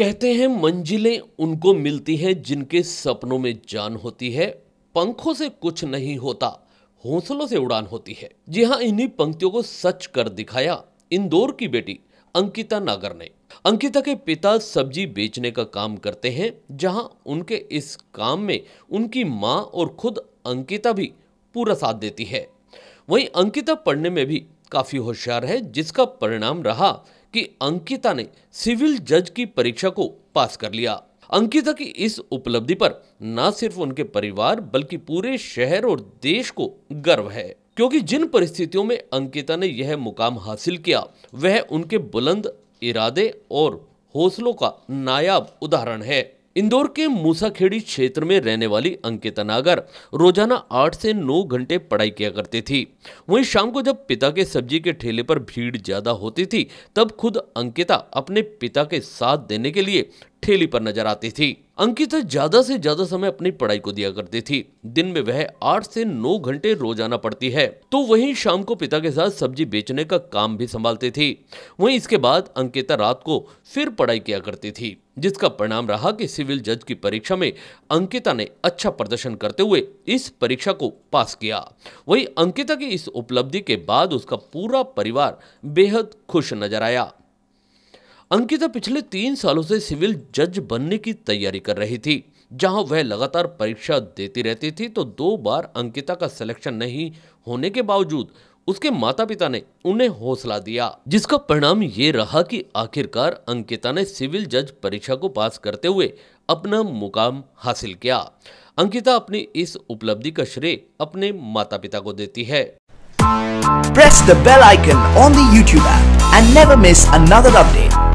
कहते हैं मंजिलें उनको मिलती हैं जिनके सपनों में जान होती है पंखों से कुछ नहीं होता हौसलों से उड़ान होती है जी हाँ इन्हीं पंक्तियों को सच कर दिखाया इंदौर की बेटी अंकिता नागर ने अंकिता के पिता सब्जी बेचने का काम करते हैं जहां उनके इस काम में उनकी माँ और खुद अंकिता भी पूरा साथ देती है वहीं अंकिता पढ़ने में भी काफी होशियार है जिसका परिणाम रहा कि अंकिता ने सिविल जज की परीक्षा को पास कर लिया अंकिता की इस उपलब्धि पर न सिर्फ उनके परिवार बल्कि पूरे शहर और देश को गर्व है क्योंकि जिन परिस्थितियों में अंकिता ने यह मुकाम हासिल किया वह उनके बुलंद इरादे और हौसलों का नायाब उदाहरण है इंदौर के मूसाखेड़ी क्षेत्र में रहने वाली अंकिता नागर रोजाना आठ से नौ घंटे पढ़ाई किया करती थी वहीं शाम को जब पिता के सब्जी के ठेले पर भीड़ ज्यादा होती थी तब खुद अंकिता अपने पिता के साथ देने के लिए ठेली पर नजर आती थी अंकिता ज्यादा से ज्यादा समय अपनी पढ़ाई को दिया करती थी दिन में वह आठ से नौ घंटे रोजाना पढ़ती है तो वहीं शाम को पिता के साथ सब्जी बेचने का काम भी संभालती थी वहीं इसके बाद अंकिता रात को फिर पढ़ाई किया करती थी जिसका परिणाम रहा कि सिविल जज की परीक्षा में अंकिता ने अच्छा प्रदर्शन करते हुए इस परीक्षा को पास किया वही अंकिता की इस उपलब्धि के बाद उसका पूरा परिवार बेहद खुश नजर आया अंकिता पिछले तीन सालों से सिविल जज बनने की तैयारी कर रही थी जहां वह लगातार परीक्षा देती रहती थी तो दो बार अंकिता का सिलेक्शन नहीं होने के बावजूद उसके माता पिता ने उन्हें हौसला दिया जिसका परिणाम ये रहा कि आखिरकार अंकिता ने सिविल जज परीक्षा को पास करते हुए अपना मुकाम हासिल किया अंकिता अपनी इस उपलब्धि का श्रेय अपने माता पिता को देती है Press the bell icon on the YouTube app and never miss another update.